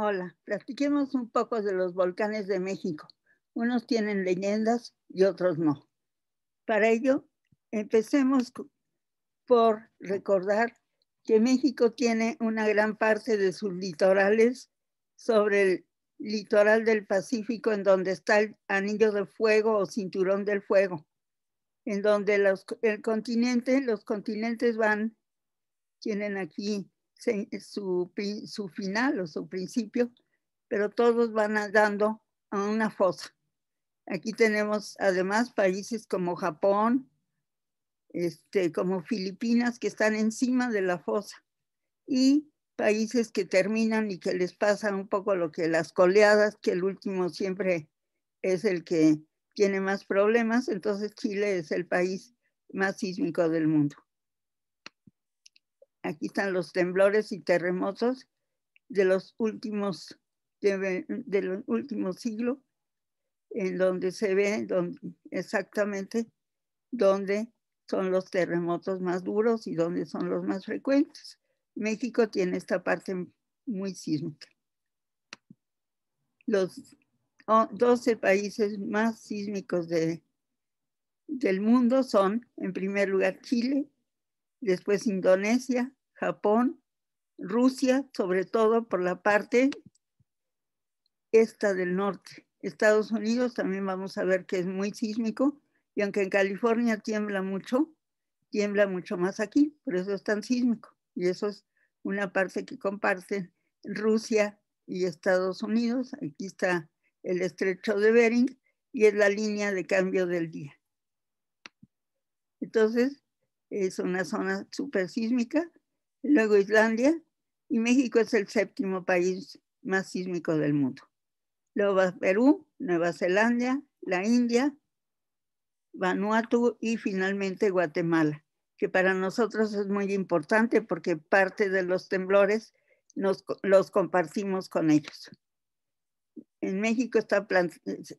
Hola, platiquemos un poco de los volcanes de México. Unos tienen leyendas y otros no. Para ello, empecemos por recordar que México tiene una gran parte de sus litorales sobre el litoral del Pacífico, en donde está el anillo de fuego o cinturón del fuego, en donde el continente, los continentes van, tienen aquí eh, su, final o su principio, pero todos van andando a una fosa. Aquí tenemos además países como Japón, este, como Filipinas, que están encima de la fosa, y países que terminan y que les pasa un poco lo que las coleadas, que el último siempre es el que tiene más problemas, entonces Chile es el país más sísmico del mundo aquí están los temblores y terremotos de los últimos, de, los siglos, en donde se ve exactamente dónde son los terremotos más duros y dónde son los más frecuentes. México tiene esta parte muy sísmica. Los 12 países más sísmicos del mundo son, en primer lugar, Chile, después Indonesia, Japón, Rusia, sobre todo por la parte esta del norte. Estados Unidos también vamos a ver que es muy sísmico y aunque en California tiembla mucho, tiembla mucho más aquí, por eso es tan sísmico. Y eso es una parte que comparten Rusia y Estados Unidos. Aquí está el estrecho de Bering y es la línea de cambio del día. Entonces, es una zona sísmica, luego Islandia, y México es el séptimo país más sísmico del mundo. Luego Perú, Nueva Zelanda, la India, Vanuatu y finalmente Guatemala, que para nosotros es muy importante porque parte de los temblores nos, los compartimos con ellos. En México está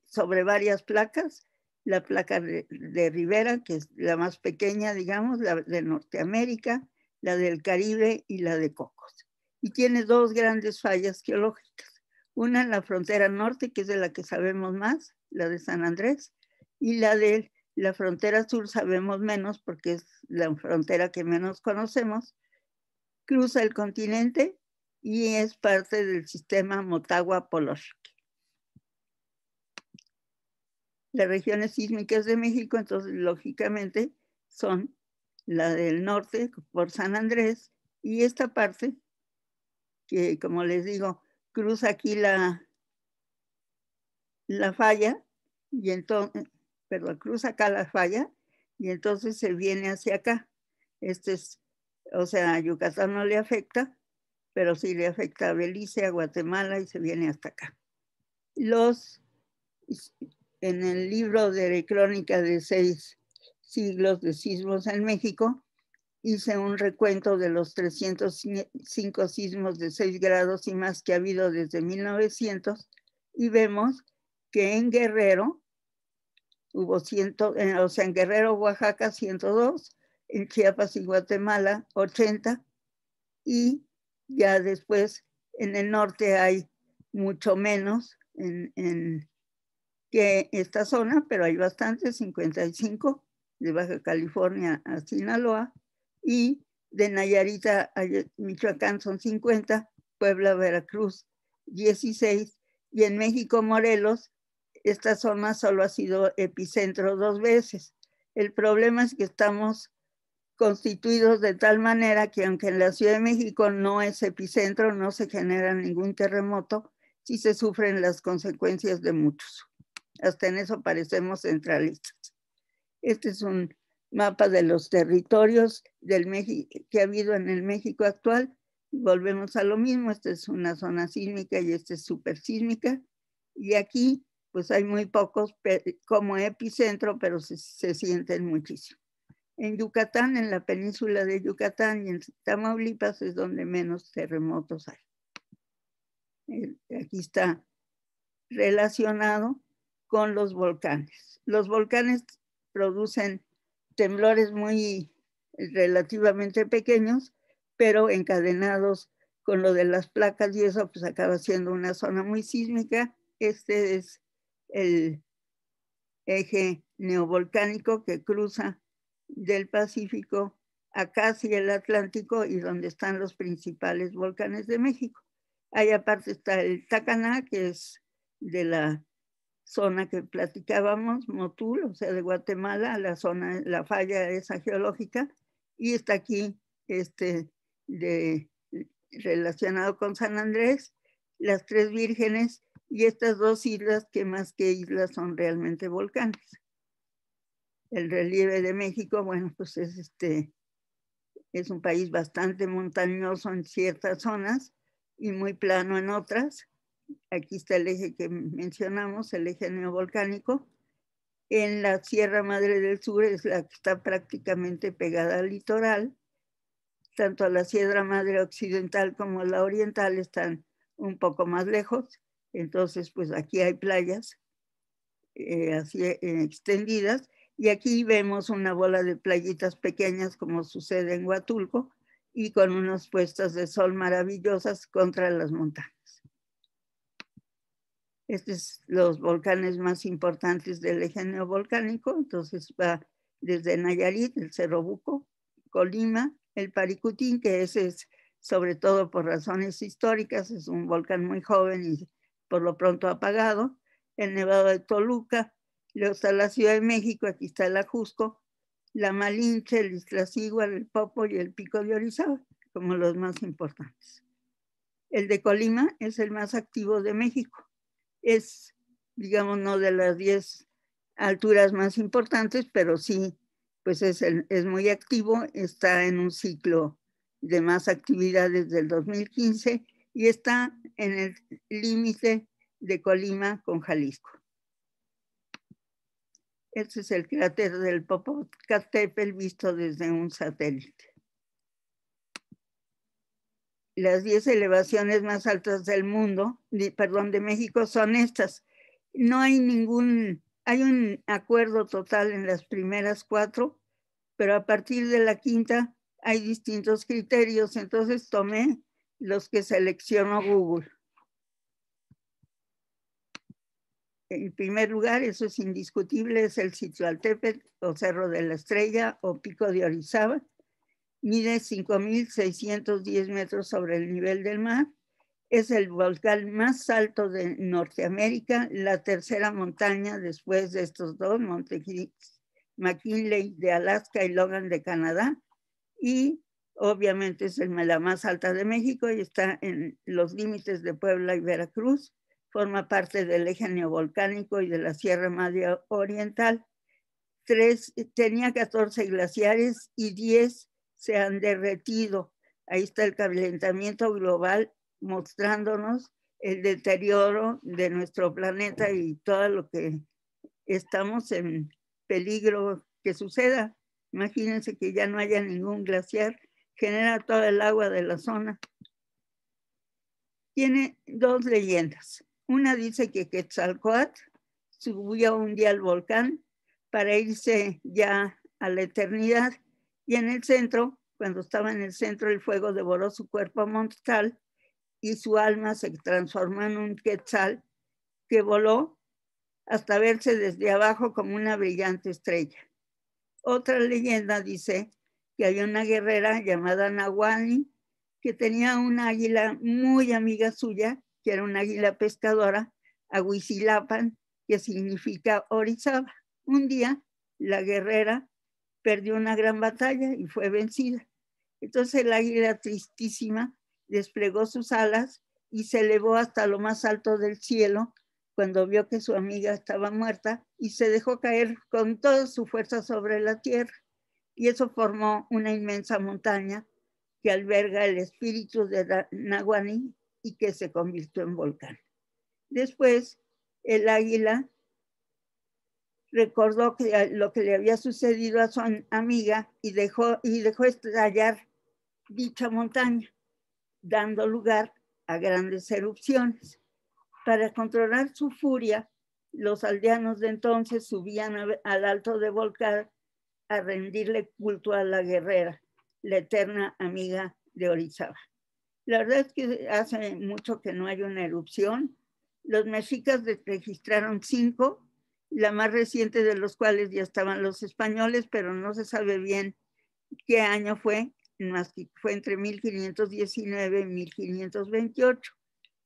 sobre varias placas la placa de Rivera, que es la más pequeña, digamos, la de Norteamérica, la del Caribe y la de Cocos. Y tiene dos grandes fallas geológicas. Una en la frontera norte, que es de la que sabemos más, la de San Andrés, y la de la frontera sur sabemos menos porque es la frontera que menos conocemos. Cruza el continente y es parte del sistema Motagua-Polosh. las regiones sísmicas de México, entonces lógicamente son la del norte por San Andrés y esta parte que, como les digo, cruza aquí la, la falla y entonces, perdón, cruza acá la falla y entonces se viene hacia acá. Este es, o sea, Yucatán no le afecta, pero sí le afecta a Belice, a Guatemala y se viene hasta acá. Los en el libro de Crónica de seis siglos de sismos en México, hice un recuento de los 305 sismos de 6 grados y más que ha habido desde 1900 y vemos que en Guerrero hubo 100, eh, o sea, en Guerrero, Oaxaca 102, en Chiapas y Guatemala 80 y ya después en el norte hay mucho menos, en, en que esta zona, pero hay bastantes, 55 de Baja California a Sinaloa y de Nayarita a Michoacán son 50, Puebla, Veracruz 16 y en México, Morelos, esta zona solo ha sido epicentro dos veces. El problema es que estamos constituidos de tal manera que aunque en la Ciudad de México no es epicentro, no se genera ningún terremoto, sí se sufren las consecuencias de muchos. Hasta en eso parecemos centralistas. Este es un mapa de los territorios del que ha habido en el México actual. Volvemos a lo mismo, esta es una zona sísmica y esta es super sísmica. Y aquí, pues hay muy pocos como epicentro, pero se sienten muchísimo. En Yucatán, en la península de Yucatán y en Tamaulipas es donde menos terremotos hay. Eh, aquí está relacionado con los volcanes. Los volcanes producen temblores muy relativamente pequeños, pero encadenados con lo de las placas y eso pues acaba siendo una zona muy sísmica. Este es el eje neovolcánico que cruza del Pacífico a casi el Atlántico y donde están los principales volcanes de México. Ahí aparte está el Tacaná, que es de la zona que platicábamos, Motul, o sea, de Guatemala, la zona, la falla esa geológica, y está aquí, este, de, relacionado con San Andrés, las tres vírgenes y estas dos islas que más que islas son realmente volcanes. El relieve de México, bueno, pues es este, es un país bastante montañoso en ciertas zonas y muy plano en otras, Aquí está el eje que mencionamos, el eje neovolcánico. En la Sierra Madre del Sur es la que está prácticamente pegada al litoral. Tanto la Sierra Madre Occidental como la Oriental están un poco más lejos. Entonces, pues aquí hay playas eh, así eh, extendidas. Y aquí vemos una bola de playitas pequeñas como sucede en Huatulco y con unas puestas de sol maravillosas contra las montañas estos los volcanes más importantes del eje neovolcánico, entonces va desde Nayarit, el Cerro Buco, Colima, el Paricutín, que ese es sobre todo por razones históricas, es un volcán muy joven y por lo pronto apagado, el Nevado de Toluca, luego está la Ciudad de México, aquí está el Ajusco, la Malinche, el Iztaccíhuatl, el Popo y el Pico de Orizaba, como los más importantes. El de Colima es el más activo de México es, digamos, no de las 10 alturas más importantes, pero sí, pues es, muy activo, está en un ciclo de más actividades del 2015 y está en el límite de Colima con Jalisco. Este es el cráter del Popocatépetl visto desde un satélite las 10 elevaciones más altas del mundo, perdón, de México son estas. No hay ningún, hay un acuerdo total en las primeras cuatro, pero a partir de la quinta hay distintos criterios, entonces tomé los que seleccionó Google. En primer lugar, eso es indiscutible, es el Citlaltépetl o Cerro de la Estrella o Pico de Orizaba mide 5.610 metros sobre el nivel del mar. Es el volcán más alto de Norteamérica, la tercera montaña después de estos dos, Monte McKinley de Alaska y Logan de Canadá. Y obviamente es el, la más alta de México y está en los límites de Puebla y Veracruz. Forma parte del eje neovolcánico y de la Sierra Madre Oriental. tenía 14 glaciares y 10 se han derretido. Ahí está el calentamiento global mostrándonos el deterioro de nuestro planeta y todo lo que estamos en peligro que suceda. Imagínense que ya no haya ningún glaciar, genera toda el agua de la zona. Tiene dos leyendas. Una dice que Quetzalcoatl subió un día al volcán para irse ya a la eternidad y en el centro, cuando estaba en el centro, el fuego devoró su cuerpo mortal y su alma se transformó en un quetzal que voló hasta verse desde abajo como una brillante estrella. Otra leyenda dice que había una guerrera llamada Nahuani que tenía una águila muy amiga suya, que era una águila pescadora, Aguicilapan, que significa Orizaba. Un día, la guerrera perdió una gran batalla y fue vencida. Entonces el águila tristísima desplegó sus alas y se elevó hasta lo más alto del cielo cuando vio que su amiga estaba muerta y se dejó caer con toda su fuerza sobre la tierra. Y eso formó una inmensa montaña que alberga el espíritu de Nahuani y que se convirtió en volcán. Después, el águila recordó que, eh, lo que le había sucedido a su amiga y dejó, y dejó estallar dicha montaña, dando lugar a grandes erupciones. Para controlar su furia, los aldeanos de entonces subían al alto de Volcar a rendirle culto a la guerrera, la eterna amiga de Orizaba. La verdad es que hace mucho que no hay una erupción. Los mexicas registraron cinco la más reciente de los cuales ya estaban los españoles, pero no se sabe bien qué año fue, más que fue entre 1519 y 1528.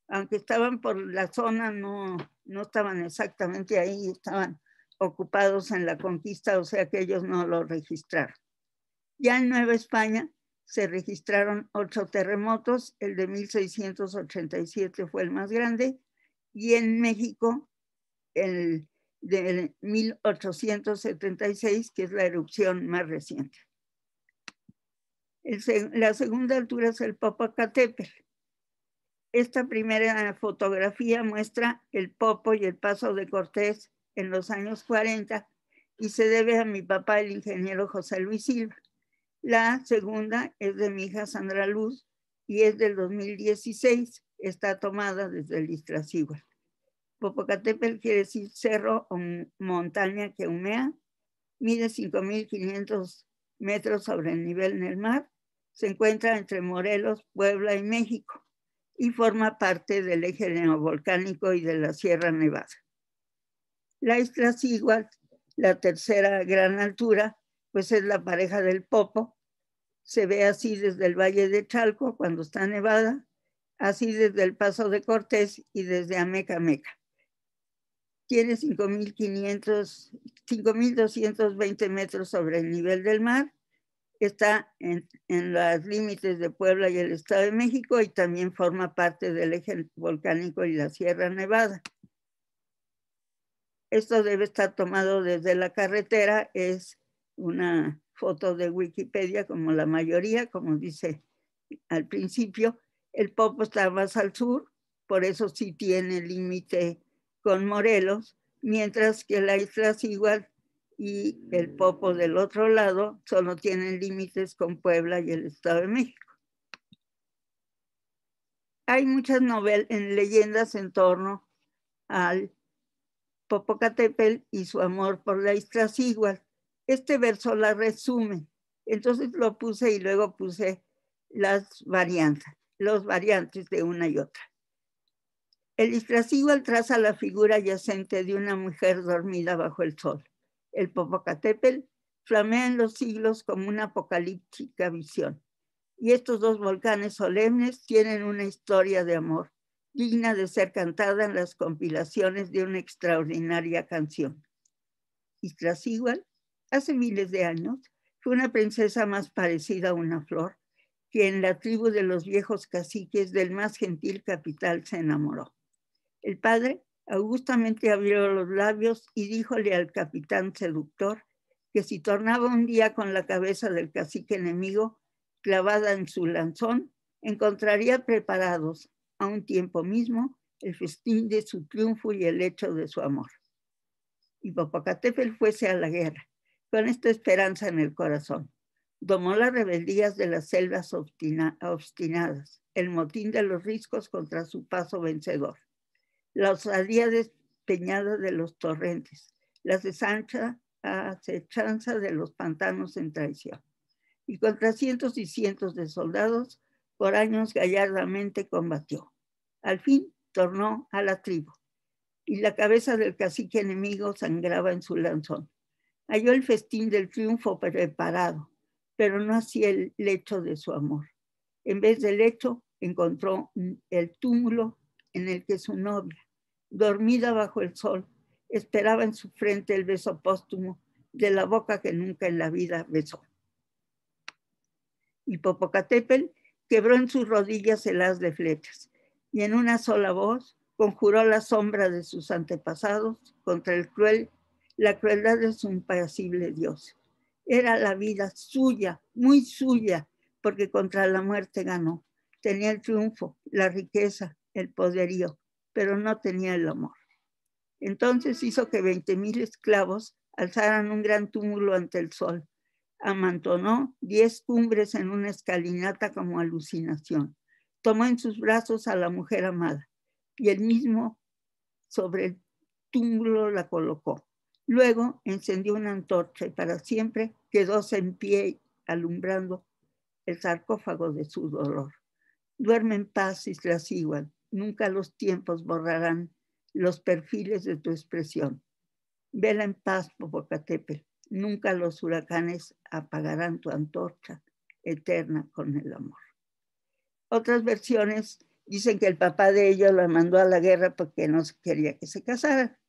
Aunque estaban por la zona, no, no estaban exactamente ahí, estaban ocupados en la conquista, o sea que ellos no lo registraron. Ya en Nueva España se registraron ocho terremotos, el de 1687 fue el más grande, y en México el de 1876, que es la erupción más reciente. la segunda altura es el Popocatépetl. Esta primera fotografía muestra el Popo y el paso de Cortés en los años 40 y se debe a mi papá, el ingeniero José Luis Silva. La segunda es de mi hija Sandra Luz y es del 2016. Está tomada desde el Iztaccíhuatl. Popocatépetl quiere decir cerro o montaña que humea, mide 5.500 metros sobre el nivel del mar, se encuentra entre Morelos, Puebla y México y forma parte del eje neovolcánico y de la Sierra Nevada. La isla Siguat, la tercera gran altura, pues es la pareja del Popo, se ve así desde el Valle de Chalco cuando está nevada, así desde el Paso de Cortés y desde Ameca-Meca tiene 5.220 metros sobre el nivel del mar. Está en, en los límites de Puebla y el Estado de México y también forma parte del eje volcánico y la Sierra Nevada. Esto debe estar tomado desde la carretera. Es una foto de Wikipedia, como la mayoría, como dice al principio. El Popo está más al sur, por eso sí tiene límite con Morelos, mientras que la isla Sigual y el mm. Popo del otro lado solo tienen límites con Puebla y el Estado de México. Hay muchas novelas en leyendas en torno al Popocatépetl y su amor por la isla Sigual. Este verso la resume. Entonces lo puse y luego puse las variantes, los variantes de una y otra. El disfraz traza la figura yacente de una mujer dormida bajo el sol. El Popocatépetl flamea en los siglos como una apocalíptica visión. Y estos dos volcanes solemnes tienen una historia de amor digna de ser cantada en las compilaciones de una extraordinaria canción. Iztaccíhuatl, hace miles de años, fue una princesa más parecida a una flor, que en la tribu de los viejos caciques del más gentil capital se enamoró. El padre augustamente abrió los labios y díjole al capitán seductor que si tornaba un día con la cabeza del cacique enemigo clavada en su lanzón, encontraría preparados a un tiempo mismo el festín de su triunfo y el hecho de su amor. Y Popocatépetl fuese a la guerra, con esta esperanza en el corazón. Domó las rebeldías de las selvas obstinadas, el motín de los riscos contra su paso vencedor la osadía despeñada de los torrentes, las desancha acechanza ah, de los pantanos en traición. Y contra cientos y cientos de soldados, por años gallardamente combatió. Al fin tornó a la tribu, y la cabeza del cacique enemigo sangraba en su lanzón. Halló el festín del triunfo preparado, pero no hacía el lecho de su amor. En vez del lecho, encontró el túmulo en el que su novia, dormida bajo el sol, esperaba en su frente el beso póstumo de la boca que nunca en la vida besó. Y Popocatépetl quebró en sus rodillas el haz de flechas y en una sola voz conjuró la sombra de sus antepasados contra el cruel, la crueldad de su impasible Dios. Era la vida suya, muy suya, porque contra la muerte ganó. Tenía el triunfo, la riqueza, el poderío, pero no tenía el amor. Entonces hizo que veinte mil esclavos alzaran un gran túmulo ante el sol. Amantonó diez cumbres en una escalinata como alucinación. Tomó en sus brazos a la mujer amada y el mismo sobre el túmulo la colocó. Luego encendió una antorcha y para siempre quedóse en pie alumbrando el sarcófago de su dolor. Duerme en paz, y Igual Nunca los tiempos borrarán los perfiles de tu expresión. Vela en paz, Popocatépetl. Nunca los huracanes apagarán tu antorcha eterna con el amor. Otras versiones dicen que el papá de ella la mandó a la guerra porque no quería que se casara.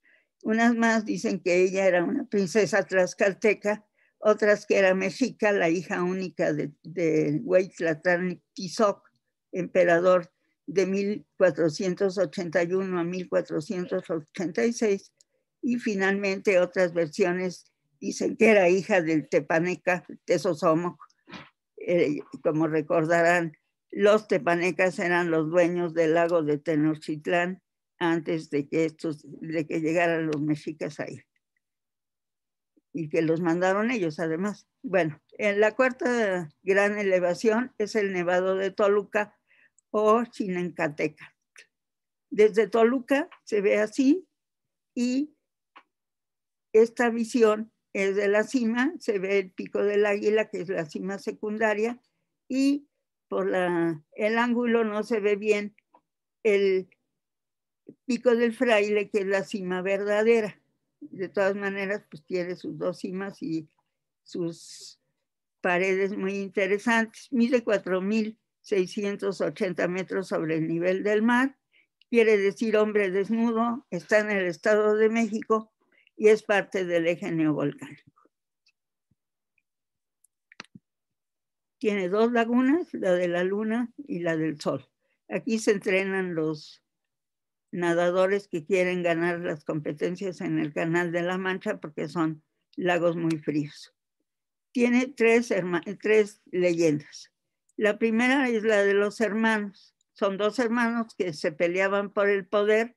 Unas más dicen que ella era una princesa tlaxcalteca, otras que era mexica, la hija única de, de Tizoc, emperador de 1481 a 1486 y finalmente otras versiones dicen que era hija del Tepaneca Tesosomoc. Eh, como recordarán, los tepanecas eran los dueños del lago de Tenochtitlán antes de que, estos, de que llegaran los mexicas ahí. Y que los mandaron ellos además. Bueno, en la cuarta gran elevación es el Nevado de Toluca, o encateca. Desde Toluca se ve así y esta visión es de la cima, se ve el pico del águila, que es la cima secundaria, y por el ángulo no se ve bien el pico del fraile, que es la cima verdadera. De todas maneras, pues tiene sus dos cimas y sus paredes muy interesantes. Mide 4000 680 metros sobre el nivel del mar, quiere decir hombre desnudo, está en el Estado de México y es parte del eje neovolcánico. Tiene dos lagunas, la de la luna y la del sol. Aquí se entrenan los nadadores que quieren ganar las competencias en el Canal de la Mancha porque son lagos muy fríos. Tiene tres, tres leyendas. La primera es la de los hermanos. Son dos hermanos que se peleaban por el poder.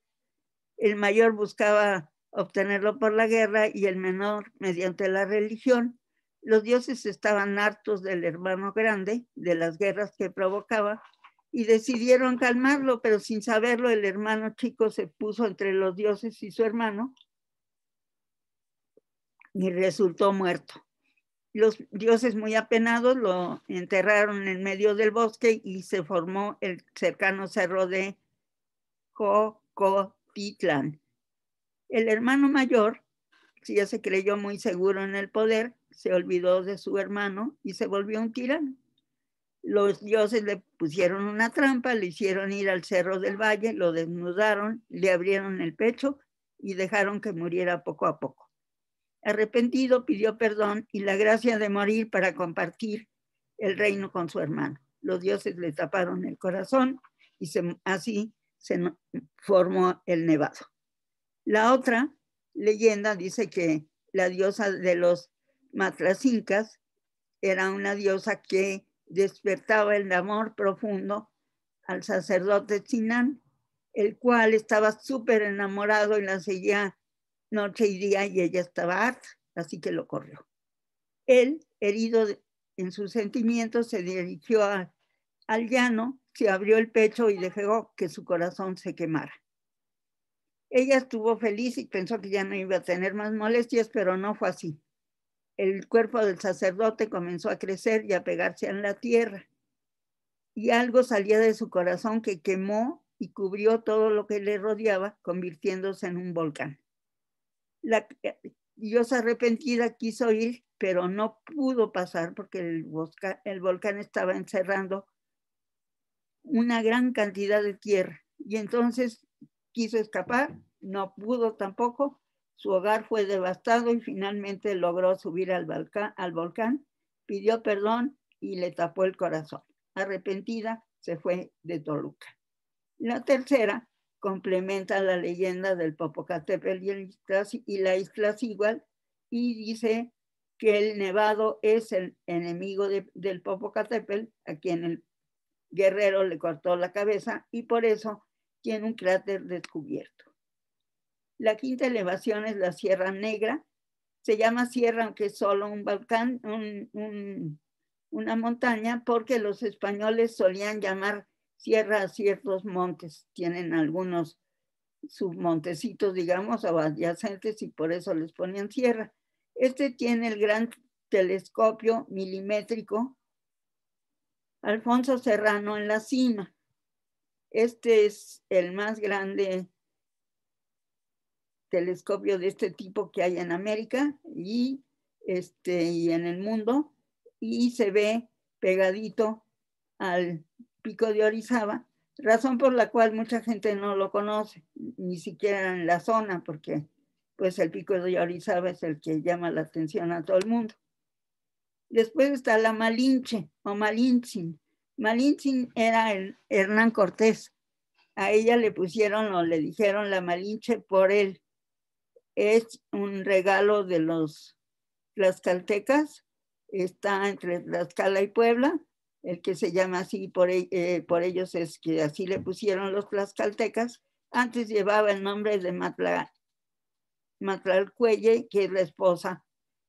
El mayor buscaba obtenerlo por la guerra y el menor mediante la religión. Los dioses estaban hartos del hermano grande, de las guerras que provocaba, y decidieron calmarlo, pero sin saberlo el hermano chico se puso entre los dioses y su hermano y resultó muerto. Los dioses muy apenados lo enterraron en medio del bosque y se formó el cercano cerro de Jocotitlán. El hermano mayor, si ya se creyó muy seguro en el poder, se olvidó de su hermano y se volvió un tirano. Los dioses le pusieron una trampa, le hicieron ir al cerro del valle, lo desnudaron, le abrieron el pecho y dejaron que muriera poco a poco. Arrepentido pidió perdón y la gracia de morir para compartir el reino con su hermano. Los dioses le taparon el corazón y así se formó el nevado. La otra leyenda dice que la diosa de los matracincas era una diosa que despertaba el amor profundo al sacerdote Zinan, el cual estaba súper enamorado y la seguía Noche y día y ella estaba harta, así que lo corrió. Él, herido en sus sentimientos, se dirigió al llano, se abrió el pecho y dejó que su corazón se quemara. Ella estuvo feliz y pensó que ya no iba a tener más molestias, pero no fue así. El cuerpo del sacerdote comenzó a crecer y a pegarse en la tierra. Y algo salía de su corazón que quemó y cubrió todo lo que le rodeaba, convirtiéndose en un volcán. La diosa eh, arrepentida quiso ir, pero no pudo pasar porque el, volcán, estaba encerrando una gran cantidad de tierra. Y entonces quiso escapar, no pudo tampoco. Su hogar fue devastado y finalmente logró subir al volcán pidió perdón y le tapó el corazón. Arrepentida, se fue de Toluca. La tercera complementa la leyenda del Popocatépetl y la isla Igual y dice que el Nevado es el enemigo del Popocatépetl, a quien el guerrero le cortó la cabeza y por eso tiene un cráter descubierto. La quinta elevación es la Sierra Negra. Se llama Sierra aunque es solo un volcán, una montaña, porque los españoles solían llamar cierra ciertos montes, tienen algunos submontecitos, digamos, adyacentes y por eso les ponían sierra. Este tiene el gran telescopio milimétrico Alfonso Serrano en la cima. Este es el más grande telescopio de este tipo que hay en América y, este, y en el mundo y se ve pegadito al Pico de Orizaba, razón por la cual mucha gente no lo conoce, ni siquiera en la zona, porque pues el Pico de Orizaba es el que llama la atención a todo el mundo. Después está la Malinche o Malintzin. Malinchin era el Hernán Cortés. A ella le pusieron o le dijeron la Malinche por él. Es un regalo de los tlaxcaltecas. Está entre Tlaxcala y Puebla el que se llama así por, e, eh, por ellos es que así le pusieron los tlaxcaltecas, antes llevaba el nombre de Matlalcuelle, que es la esposa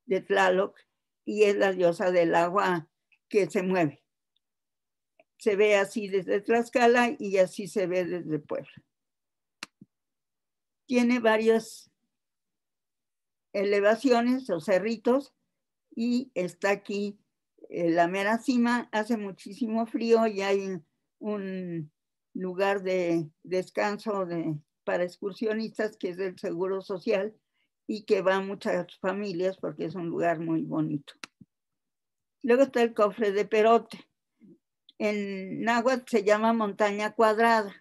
de Tlaloc y es la diosa del agua que se mueve. Se ve así desde Tlaxcala y así se ve desde Puebla. Tiene varias elevaciones o cerritos y está aquí eh, la mera cima hace muchísimo frío y hay un lugar de descanso para excursionistas que es el Seguro Social y que va a muchas familias porque es un lugar muy bonito. Luego está el cofre de Perote. En náhuatl se llama montaña cuadrada,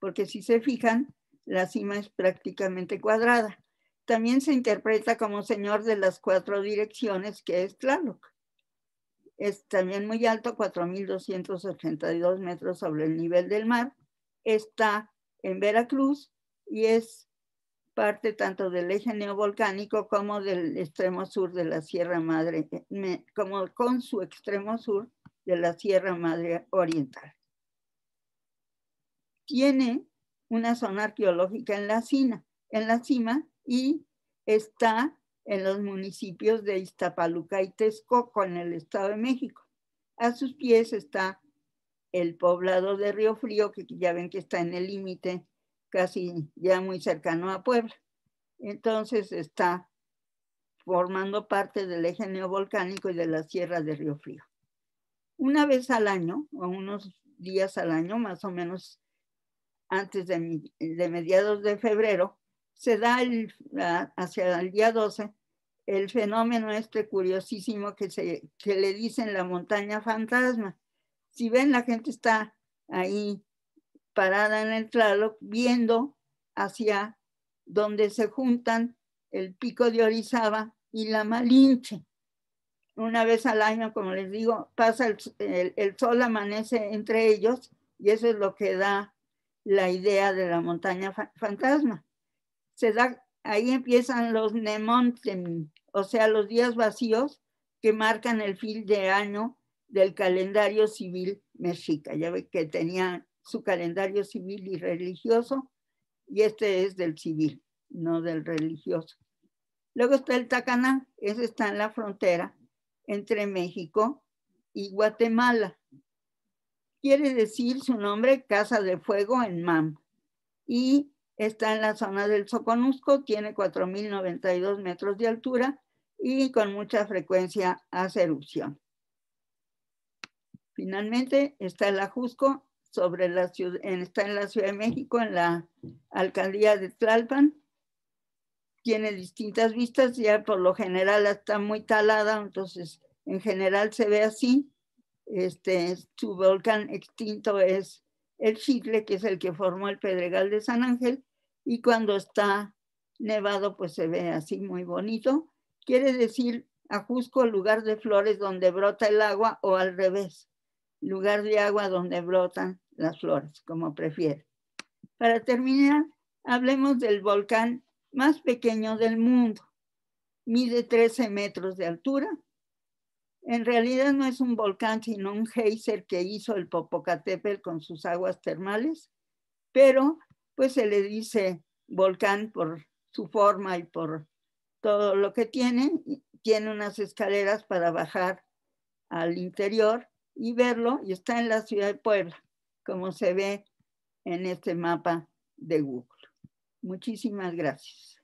porque si se fijan, la cima es prácticamente cuadrada. También se interpreta como señor de las cuatro direcciones, que es Tlaloc es también muy alto, 4.282 metros sobre el nivel del mar. Está en Veracruz y es parte tanto del eje neovolcánico como del extremo sur de la Sierra Madre, eh, como con su extremo sur de la Sierra Madre Oriental. Tiene una zona arqueológica en la, cima, en la cima y está en los municipios de Iztapaluca y Texcoco, en el Estado de México. A sus pies está el poblado de Río Frío, que ya ven que está en el límite, casi ya muy cercano a Puebla. Entonces está formando parte del eje neovolcánico y de la sierra de Río Frío. Una vez al año, o unos días al año, más o menos antes de, mediados de febrero, se da el, hacia el día 12 el fenómeno este curiosísimo que, se, que le dicen la montaña fantasma. Si ven, la gente está ahí parada en el Tlaloc viendo hacia donde se juntan el pico de Orizaba y la Malinche. Una vez al año, como les digo, pasa el, sol amanece entre ellos y eso es lo que da la idea de la montaña fantasma. Se da ahí empiezan los Nemontem, o sea, los días vacíos que marcan el fin de año del calendario civil mexica. Ya ve que tenía su calendario civil y religioso, y este es del civil, no del religioso. Luego está el Tacaná, ese está en la frontera entre México y Guatemala. Quiere decir su nombre Casa de Fuego en MAM. Y Está en la zona del Soconusco, tiene 4.092 metros de altura y con mucha frecuencia hace erupción. Finalmente está el Ajusco, la ciudad, está en la Ciudad de México, en la alcaldía de Tlalpan. Tiene distintas vistas, ya por lo general está muy talada, entonces en general se ve así. Este, su volcán extinto es el Chicle, que es el que formó el Pedregal de San Ángel, y cuando está nevado pues se ve así muy bonito. Quiere decir ajusco lugar de flores donde brota el agua o al revés, lugar de agua donde brotan las flores, como prefiere. Para terminar, hablemos del volcán más pequeño del mundo. Mide 13 metros de altura. En realidad no es un volcán, sino un geyser que hizo el Popocatépetl con sus aguas termales, pero pues se le dice volcán por su forma y por todo lo que tiene. Tiene unas escaleras para bajar al interior y verlo y está en la ciudad de Puebla, como se ve en este mapa de Google. Muchísimas gracias.